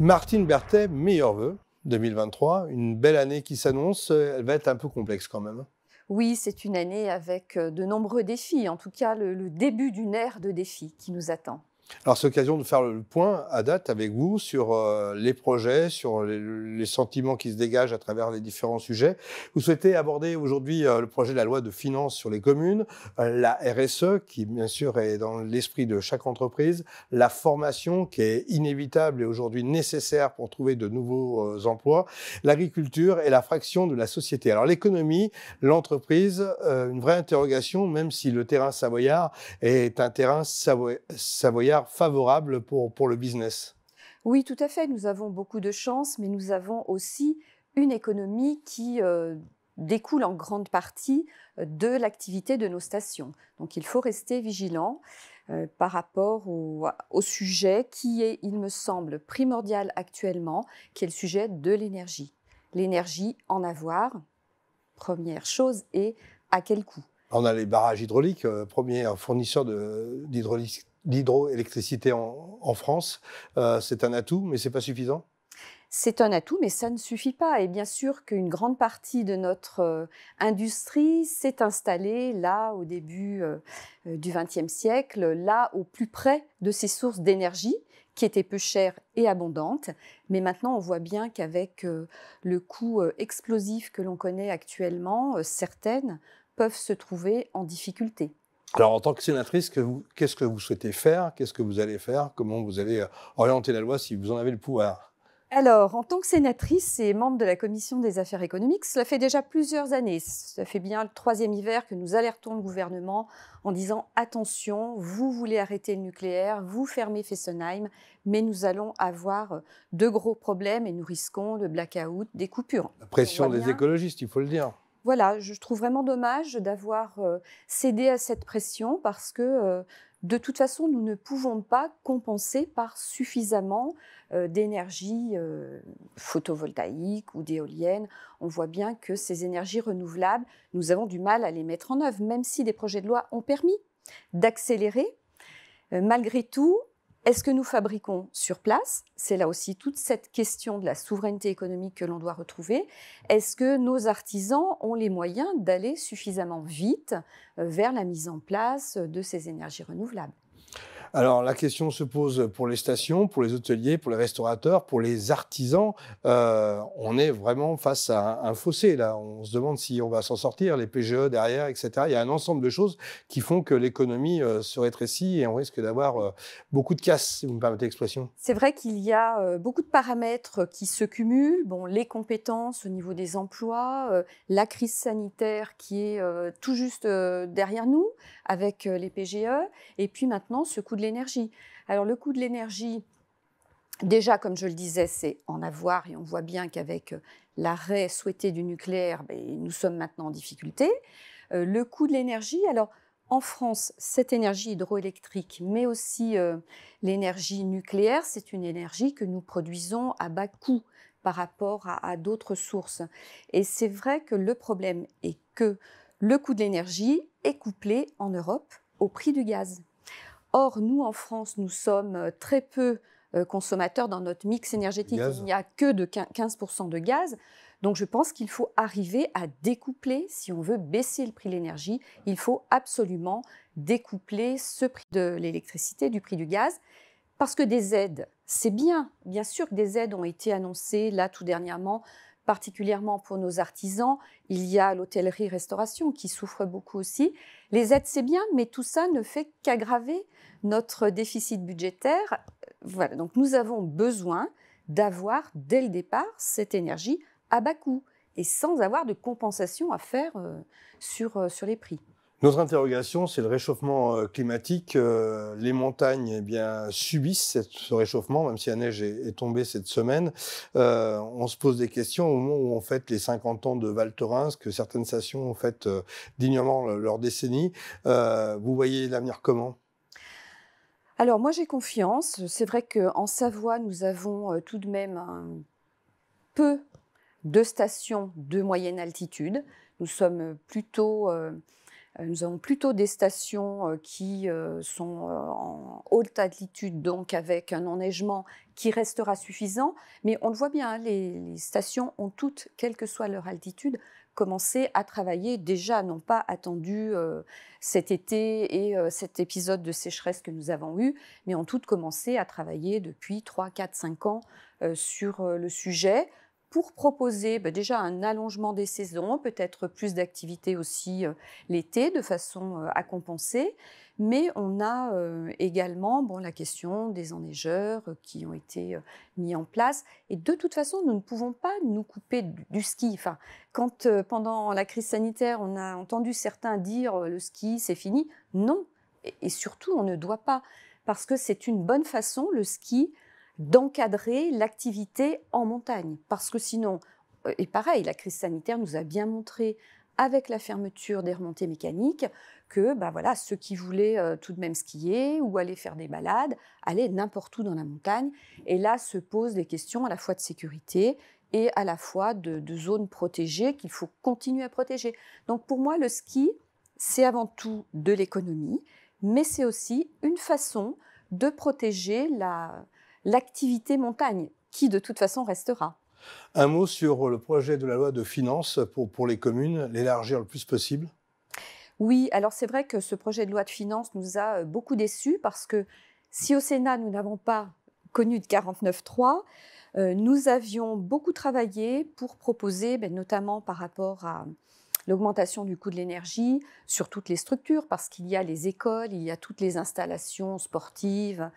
Martine Berthet, meilleurs vœux 2023, une belle année qui s'annonce, elle va être un peu complexe quand même. Hein. Oui, c'est une année avec euh, de nombreux défis, en tout cas le début d'une ère de défis qui nous attend. Alors, c'est l'occasion de faire le point à date avec vous sur euh, les projets, sur les, sentiments qui se dégagent à travers les différents sujets. Vous souhaitez aborder aujourd'hui euh, le projet de la loi de finances sur les communes, euh, la RSE, qui bien sûr est dans l'esprit de chaque entreprise, la formation qui est inévitable et aujourd'hui nécessaire pour trouver de nouveaux emplois, l'agriculture et la fraction de la société. Alors, l'économie, l'entreprise, une vraie interrogation, même si le terrain savoyard est un terrain savoyard favorable pour, pour le business. Oui, tout à fait. Nous avons beaucoup de chance, mais nous avons aussi une économie qui euh, découle en grande partie euh, de l'activité de nos stations. Donc il faut rester vigilant euh, par rapport au, sujet qui est, il me semble, primordial actuellement, qui est le sujet de l'énergie. L'énergie, en avoir, première chose, et à quel coût On a les barrages hydrauliques, premier fournisseur d'hydraulique l'hydroélectricité en, France. Euh, c'est un atout, mais ce n'est pas suffisant c'est un atout, mais ça ne suffit pas. Et bien sûr qu'une grande partie de notre euh, industrie s'est installée là au début euh, du XXe siècle, là au plus près de ces sources d'énergie qui étaient peu chères et abondantes. Mais maintenant, on voit bien qu'avec le coût explosif que l'on connaît actuellement, certaines peuvent se trouver en difficulté. Alors, en tant que sénatrice, qu'est-ce que vous souhaitez faire Qu'est-ce que vous allez faire Comment vous allez euh, orienter la loi si vous en avez le pouvoir Alors, en tant que sénatrice et membre de la Commission des affaires économiques, cela fait déjà plusieurs années, ça fait bien le troisième hiver que nous alertons le gouvernement en disant attention, vous voulez arrêter le nucléaire, vous fermez Fessenheim, mais nous allons avoir euh, de gros problèmes et nous risquons le blackout, des coupures. La pression des écologistes, il faut le dire voilà, je trouve vraiment dommage d'avoir euh, cédé à cette pression parce que euh, de toute façon, nous ne pouvons pas compenser par suffisamment euh, d'énergie photovoltaïque ou d'éolienne. On voit bien que ces énergies renouvelables, nous avons du mal à les mettre en œuvre, même si des projets de loi ont permis d'accélérer. Malgré tout, est-ce que nous fabriquons sur place C'est là aussi toute cette question de la souveraineté économique que l'on doit retrouver. Est-ce que nos artisans ont les moyens d'aller suffisamment vite euh, vers la mise en place de ces énergies renouvelables alors la question se pose pour les stations, pour les hôteliers, pour les restaurateurs, pour les artisans. Euh, on est vraiment face à un, fossé là. On se demande si on va s'en sortir, les PGE derrière, etc. Il y a un ensemble de choses qui font que l'économie euh, se rétrécit et on risque d'avoir euh, beaucoup de casse, si vous me permettez l'expression. C'est vrai qu'il y a beaucoup de paramètres qui se cumulent. Bon, les compétences au niveau des emplois, la crise sanitaire qui est tout juste derrière nous avec les PGE, et puis maintenant ce coup de l'énergie. Alors le coût de l'énergie, déjà, comme je le disais, c'est en avoir et on voit bien qu'avec euh, l'arrêt souhaité du nucléaire, ben, nous sommes maintenant en difficulté. Euh, le coût de l'énergie, alors en France, cette énergie hydroélectrique, mais aussi euh, l'énergie nucléaire, c'est une énergie que nous produisons à bas coût par rapport à d'autres sources. Et c'est vrai que le problème est que le coût de l'énergie est couplé en Europe au prix du gaz. Or, nous, en France, nous sommes euh, très peu euh, consommateurs dans notre mix énergétique. Il n'y a que de 15% de gaz. Donc je pense qu'il faut arriver à découpler, si on veut baisser le prix de l'énergie, il faut absolument découpler ce prix de l'électricité du prix du gaz, parce que des aides, c'est bien. Bien sûr que des aides ont été annoncées là tout dernièrement particulièrement pour nos artisans. Il y a l'hôtellerie-restauration qui souffre beaucoup aussi. Les aides, c'est bien, mais tout ça ne fait qu'aggraver notre déficit budgétaire. Voilà, donc nous avons besoin d'avoir dès le départ cette énergie à bas coût et sans avoir de compensation à faire euh, euh, sur les prix. Notre interrogation, c'est le réchauffement euh, climatique. Euh, les montagnes eh bien, subissent ce réchauffement, même si la neige est, tombée cette semaine. Euh, on se pose des questions au moment où on fête les 50 ans de Val Thorens, que certaines stations ont fait dignement leur décennie. vous voyez l'avenir comment alors moi j'ai confiance. C'est vrai qu'en Savoie nous avons tout de même peu de stations de moyenne altitude. Nous sommes plutôt euh, nous avons plutôt des stations euh, qui euh, sont en haute altitude, donc avec un enneigement qui restera suffisant. Mais on le voit bien, hein, les, stations ont toutes, quelle que soit leur altitude, commencé à travailler déjà, n'ont pas attendu cet été et cet épisode de sécheresse que nous avons eu, mais ont toutes commencé à travailler depuis 3, 4, 5 ans sur le sujet pour proposer bah, déjà un allongement des saisons, peut-être plus d'activités aussi euh, l'été de façon euh, à compenser. Mais on a euh, également bon, la question des enneigeurs qui ont été mis en place. Et de toute façon, nous ne pouvons pas nous couper du, ski. Enfin, quand pendant la crise sanitaire, on a entendu certains dire le ski, c'est fini, non. et surtout, on ne doit pas. Parce que c'est une bonne façon, le ski, d'encadrer l'activité en montagne. Parce que sinon, euh, et pareil, la crise sanitaire nous a bien montré avec la fermeture des remontées mécaniques que bah voilà, ceux qui voulaient euh, tout de même skier ou aller faire des balades allaient n'importe où dans la montagne. Et là se posent des questions à la fois de sécurité et à la fois de, de zones protégées qu'il faut continuer à protéger. Donc pour moi, le ski, c'est avant tout de l'économie, mais c'est aussi une façon de protéger la, l'activité montagne, qui de toute façon restera. Un mot sur le projet de la loi de finances pour, pour les communes, l'élargir le plus possible Oui, alors c'est vrai que ce projet de loi de finances nous a euh, beaucoup déçus parce que si au Sénat nous n'avons pas connu de 49.3, euh, nous avions beaucoup travaillé pour proposer, ben, notamment par rapport à l'augmentation du coût de l'énergie sur toutes les structures, parce qu'il y a les écoles, il y a toutes les installations sportives.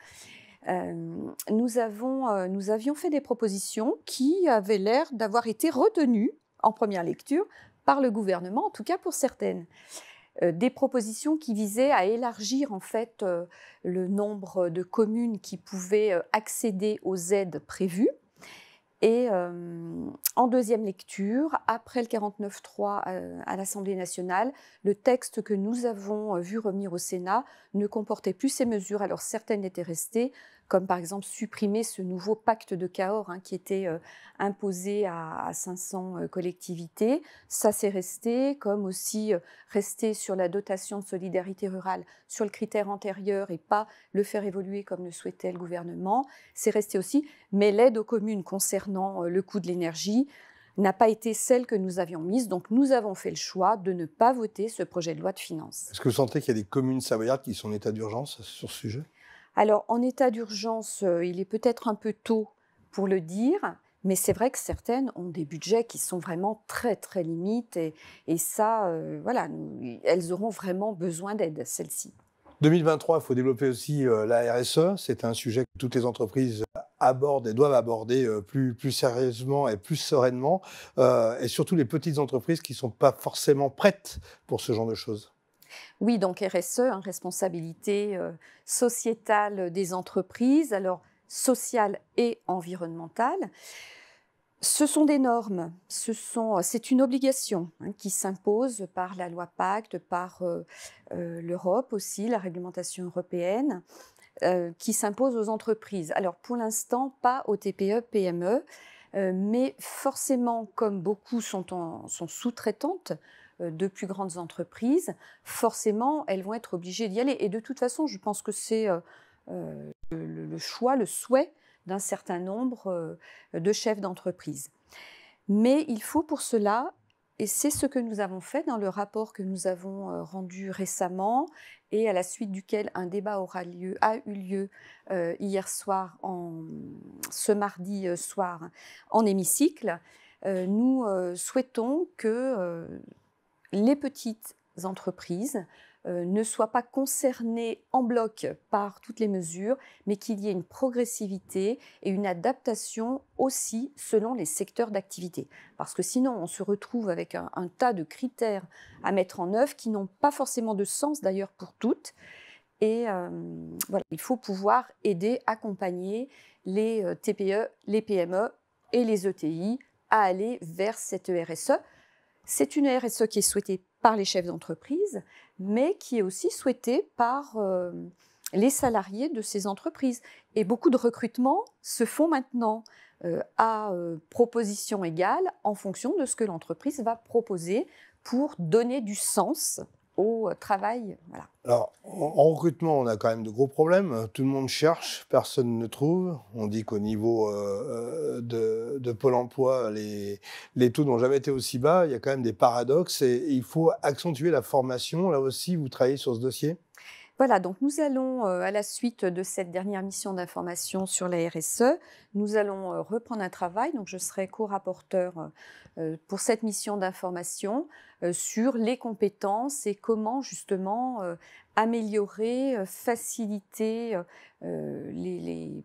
Euh, nous, avions fait des propositions qui avaient l'air d'avoir été retenues en première lecture par le gouvernement, en tout cas pour certaines. Euh, des propositions qui visaient à élargir en fait euh, le nombre de communes qui pouvaient accéder aux aides prévues. Et en deuxième lecture, après le 49.3 à l'Assemblée nationale, le texte que nous avons vu revenir au Sénat ne comportait plus ces mesures. Alors certaines étaient restées, comme par exemple supprimer ce nouveau pacte de Cahors hein, qui était euh, imposé à, 500 euh, collectivités. Ça, c'est resté, comme aussi euh, rester sur la dotation de solidarité rurale sur le critère antérieur et pas le faire évoluer comme le souhaitait le gouvernement. C'est resté aussi, mais l'aide aux communes concernant le coût de l'énergie, n'a pas été celle que nous avions mise. Donc nous avons fait le choix de ne pas voter ce projet de loi de finances. Est-ce que vous sentez qu'il y a des communes savoyardes qui sont en état d'urgence sur ce sujet alors, en état d'urgence, euh, il est peut-être un peu tôt pour le dire, mais c'est vrai que certaines ont des budgets qui sont vraiment très, très limites. Et, ça, euh, voilà, elles auront vraiment besoin d'aide, celles-ci. 2023, il faut développer aussi euh, la RSE. C'est un sujet que toutes les entreprises abordent et doivent aborder plus, plus sérieusement et plus sereinement. et surtout les petites entreprises qui ne sont pas forcément prêtes pour ce genre de choses. Oui, donc RSE, hein, responsabilité euh, sociétale des entreprises, alors sociale et environnementale. Ce sont des normes, c'est une obligation hein, qui s'impose par la loi Pacte, par euh, euh, l'Europe aussi, la réglementation européenne, qui s'impose aux entreprises. Alors pour l'instant, pas aux TPE, PME, mais forcément, comme beaucoup sont sous-traitantes, euh, de plus grandes entreprises, forcément, elles vont être obligées d'y aller. Et de toute façon, je pense que c'est euh, euh, le, choix, le souhait d'un certain nombre de chefs d'entreprise. Mais il faut pour cela, et c'est ce que nous avons fait dans le rapport que nous avons rendu récemment et à la suite duquel un débat aura lieu, a eu lieu hier soir, ce mardi soir, en hémicycle, nous souhaitons que les petites entreprises euh, ne soient pas concernées en bloc par toutes les mesures, mais qu'il y ait une progressivité et une adaptation aussi selon les secteurs d'activité. Parce que sinon, on se retrouve avec un, tas de critères à mettre en œuvre qui n'ont pas forcément de sens d'ailleurs pour toutes. Et euh, il faut pouvoir aider, accompagner les euh, TPE, les PME et les ETI à aller vers cette RSE c'est une RSE qui est souhaitée par les chefs d'entreprise, mais qui est aussi souhaitée par euh, les salariés de ces entreprises. Et beaucoup de recrutements se font maintenant euh, à euh, proposition égale en fonction de ce que l'entreprise va proposer pour donner du sens au euh, travail. Voilà. Alors, en recrutement, on a quand même de gros problèmes. Tout le monde cherche, personne ne trouve. On dit qu'au niveau euh, euh, de, de, Pôle emploi, les, les taux n'ont jamais été aussi bas. Il y a quand même des paradoxes et il faut accentuer la formation. Là aussi, vous travaillez sur ce dossier voilà, donc nous allons, euh, à la suite de cette dernière mission d'information sur la RSE, nous allons euh, reprendre un travail. Donc je serai co-rapporteur euh, pour cette mission d'information sur les compétences et comment justement améliorer, faciliter les,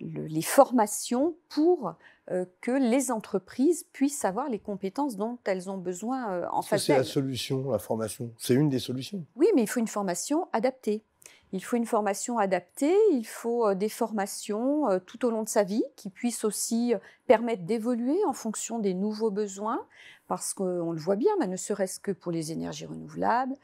les formations pour euh, que les entreprises puissent avoir les compétences dont elles ont besoin euh, en face C'est la solution, la formation. C'est une des solutions. Oui, mais il faut une formation adaptée. Il faut une formation adaptée, il faut euh, des formations tout au long de sa vie qui puissent aussi permettre d'évoluer en fonction des nouveaux besoins, parce qu'on le voit bien, mais ne serait-ce que pour les énergies renouvelables,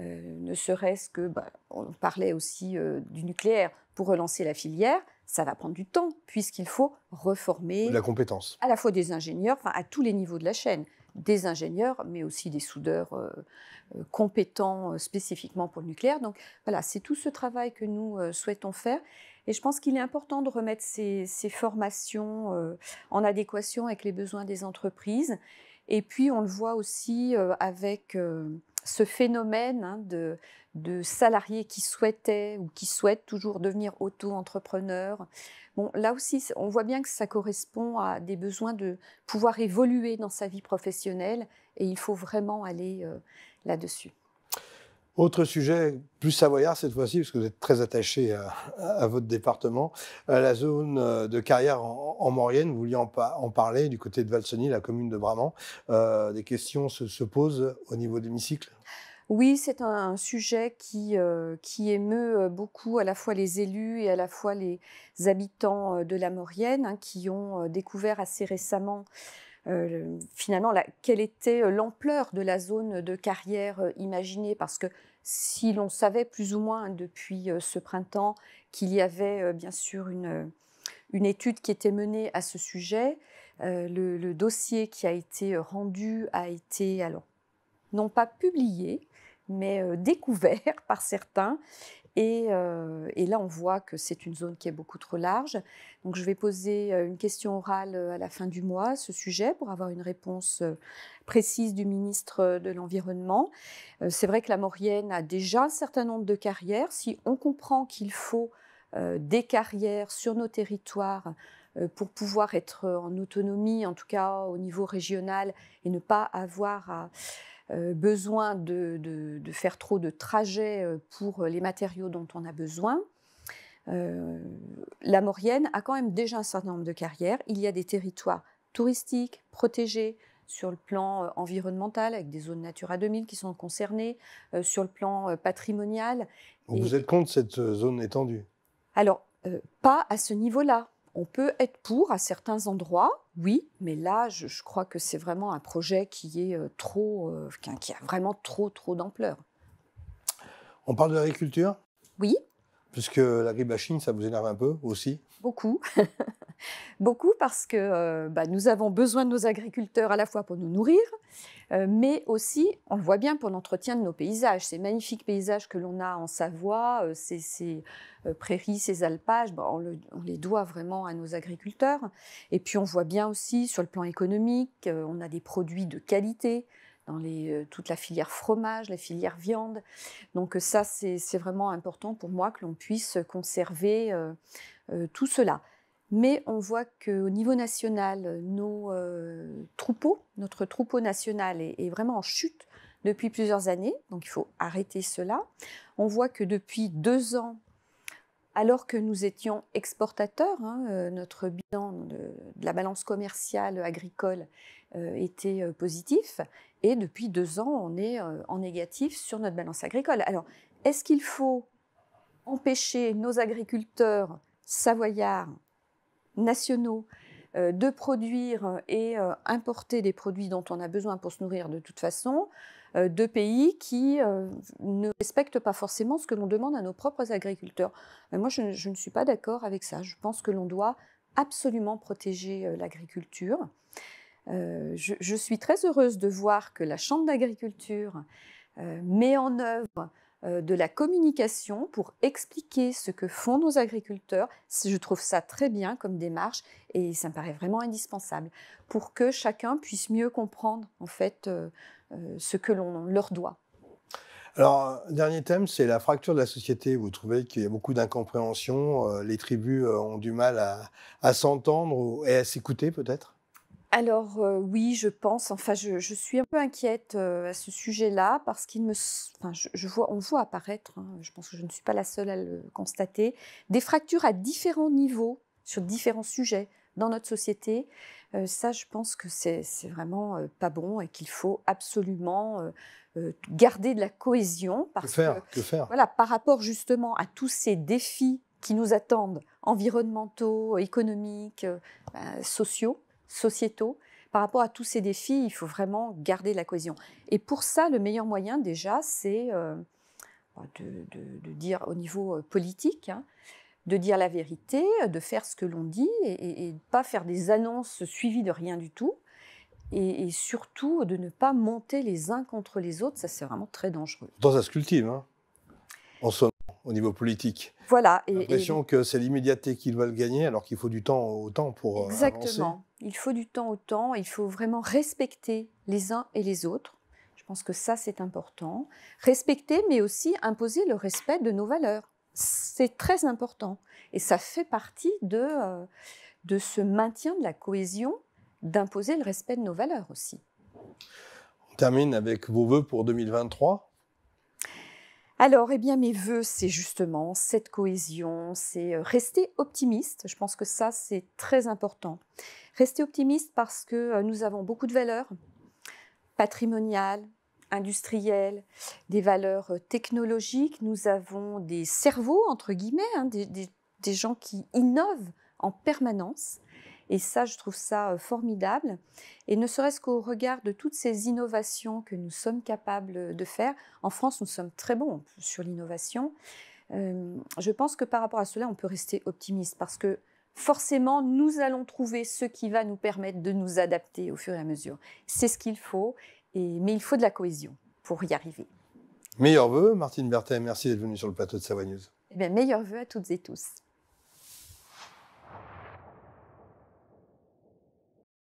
euh, ne serait-ce que, bah, on parlait aussi euh, du nucléaire, pour relancer la filière, ça va prendre du temps, puisqu'il faut reformer. la compétence. À la fois des ingénieurs, à tous les niveaux de la chaîne. Des ingénieurs, mais aussi des soudeurs euh, compétents spécifiquement pour le nucléaire. Donc voilà, c'est tout ce travail que nous souhaitons faire. Et je pense qu'il est important de remettre ces formations en adéquation avec les besoins des entreprises et puis on le voit aussi euh, avec euh, ce phénomène hein, de, salariés qui souhaitaient ou qui souhaitent toujours devenir auto-entrepreneurs. Bon, là aussi, on voit bien que ça correspond à des besoins de pouvoir évoluer dans sa vie professionnelle et il faut vraiment aller euh, là-dessus. Autre sujet, plus savoyard cette fois-ci, parce que vous êtes très attaché à, votre département, euh, la zone euh, de carrière en, Maurienne, vous vouliez en, parler, du côté de Valseny, la commune de Bramant. Euh, des questions se, posent au niveau de l'hémicycle oui, c'est un sujet qui, émeut beaucoup à la fois les élus et à la fois les habitants de la Maurienne hein, qui ont découvert assez récemment euh, finalement, quelle était euh, l'ampleur de la zone de carrière euh, imaginée Parce que si l'on savait plus ou moins depuis ce printemps qu'il y avait bien sûr une, une, étude qui était menée à ce sujet, le, dossier qui a été rendu a été, alors, non pas publié, mais découvert par certains. Euh, et, là, on voit que c'est une zone qui est beaucoup trop large. Donc, je vais poser euh, une question orale euh, à la fin du mois à ce sujet pour avoir une réponse précise du ministre de l'Environnement. C'est vrai que la Maurienne a déjà un certain nombre de carrières. Si on comprend qu'il faut des carrières sur nos territoires pour pouvoir être en autonomie, en tout cas au niveau régional, et ne pas avoir à, euh, besoin de, de, faire trop de trajets euh, pour euh, les matériaux dont on a besoin. la Maurienne a quand même déjà un certain nombre de carrières. Il y a des territoires touristiques, protégés sur le plan environnemental, avec des zones Natura 2000 qui sont concernées, sur le plan patrimonial. Vous êtes contre cette zone étendue Alors, pas à ce niveau-là. On peut être pour à certains endroits, oui, mais là, je, crois que c'est vraiment un projet qui est euh, trop, euh, qui a vraiment trop, trop d'ampleur. On parle de l'agriculture Oui. Puisque la l'agribashing, ça vous énerve un peu aussi Beaucoup. Beaucoup parce que euh, bah, nous avons besoin de nos agriculteurs à la fois pour nous nourrir, euh, mais aussi, on le voit bien, pour l'entretien de nos paysages. Ces magnifiques paysages que l'on a en Savoie, euh, ces, prairies, ces alpages, bah, on, les doit vraiment à nos agriculteurs. Et puis on voit bien aussi sur le plan économique, on a des produits de qualité dans toute la filière fromage, la filière viande. Donc ça, c'est vraiment important pour moi que l'on puisse conserver tout cela. Mais on voit qu'au niveau national, nos euh, troupeaux, notre troupeau national est, vraiment en chute depuis plusieurs années, donc il faut arrêter cela. On voit que depuis deux ans, alors que nous étions exportateurs, hein, euh, notre bilan de, la balance commerciale agricole euh, était positif, et depuis deux ans, on est en négatif sur notre balance agricole. Alors, est-ce qu'il faut empêcher nos agriculteurs savoyards nationaux euh, de produire et euh, importer des produits dont on a besoin pour se nourrir de toute façon, euh, de pays qui ne respectent pas forcément ce que l'on demande à nos propres agriculteurs. Mais moi, je, ne suis pas d'accord avec ça. Je pense que l'on doit absolument protéger l'agriculture. je, suis très heureuse de voir que la Chambre d'agriculture met en œuvre euh, de la communication pour expliquer ce que font nos agriculteurs. Je trouve ça très bien comme démarche et ça me paraît vraiment indispensable pour que chacun puisse mieux comprendre en fait euh, euh, ce que l'on leur doit. Alors, dernier thème, c'est la fracture de la société. Vous trouvez qu'il y a beaucoup d'incompréhension, les tribus ont du mal à s'entendre et à s'écouter peut-être alors oui, je pense. Enfin, je, suis un peu inquiète à ce sujet-là parce qu'il me, on voit apparaître. Hein, je pense que je ne suis pas la seule à le constater. Des fractures à différents niveaux sur différents sujets dans notre société. ça, je pense que c'est vraiment pas bon et qu'il faut absolument garder de la cohésion que voilà, par rapport justement à tous ces défis qui nous attendent environnementaux, économiques, bah, sociaux sociétaux, par rapport à tous ces défis, il faut vraiment garder la cohésion. Et pour ça, le meilleur moyen déjà, c'est euh, bah, de, dire au niveau euh, politique, hein, de dire la vérité, de faire ce que l'on dit et, ne pas faire des annonces suivies de rien du tout. Et, surtout de ne pas monter les uns contre les autres, ça c'est vraiment très dangereux. Dans ça se cultive, hein, en somme, au niveau politique. Voilà. L'impression que c'est l'immédiateté qui va le gagner, alors qu'il faut du temps autant pour. Euh, Exactement. Il faut du temps au temps, il faut vraiment respecter les uns et les autres. Je pense que ça, c'est important. Respecter, mais aussi imposer le respect de nos valeurs. C'est très important. Et ça fait partie de, euh, de ce maintien de la cohésion, d'imposer le respect de nos valeurs aussi. On termine avec vos voeux pour 2023. Alors, eh bien, mes voeux, c'est justement cette cohésion, c'est euh, rester optimiste. Je pense que ça, c'est très important. Restez optimiste parce que euh, nous avons beaucoup de valeurs patrimoniales, industrielles, des valeurs euh, technologiques. Nous avons des cerveaux, entre guillemets, hein, des, gens qui innovent en permanence. Et ça, je trouve ça euh, formidable. Et ne serait-ce qu'au regard de toutes ces innovations que nous sommes capables de faire, en France, nous sommes très bons sur l'innovation. je pense que par rapport à cela, on peut rester optimiste parce que forcément, nous allons trouver ce qui va nous permettre de nous adapter au fur et à mesure. C'est ce qu'il faut, mais il faut de la cohésion pour y arriver. Meilleurs vœux, Martine Bertin, merci d'être venue sur le plateau de Savoie News. Eh meilleurs vœux à toutes et tous.